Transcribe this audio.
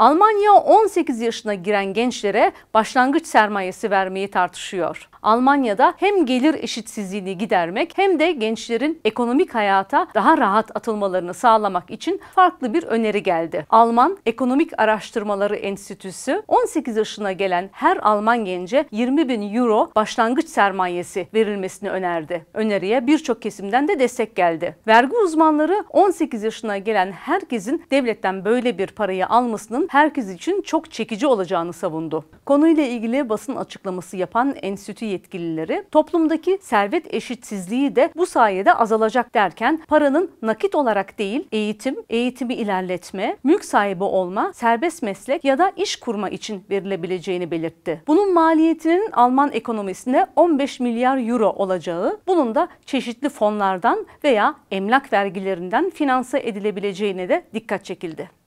Almanya 18 yaşına giren gençlere başlangıç sermayesi vermeyi tartışıyor. Almanya'da hem gelir eşitsizliğini gidermek hem de gençlerin ekonomik hayata daha rahat atılmalarını sağlamak için farklı bir öneri geldi. Alman Ekonomik Araştırmaları Enstitüsü 18 yaşına gelen her Alman gence 20 bin euro başlangıç sermayesi verilmesini önerdi. Öneriye birçok kesimden de destek geldi. Vergi uzmanları 18 yaşına gelen herkesin devletten böyle bir parayı almasının herkes için çok çekici olacağını savundu. Konuyla ilgili basın açıklaması yapan enstitü yetkilileri toplumdaki servet eşitsizliği de bu sayede azalacak derken paranın nakit olarak değil eğitim, eğitimi ilerletme, mülk sahibi olma, serbest meslek ya da iş kurma için verilebileceğini belirtti. Bunun maliyetinin Alman ekonomisine 15 milyar euro olacağı, bunun da çeşitli fonlardan veya emlak vergilerinden finanse edilebileceğine de dikkat çekildi.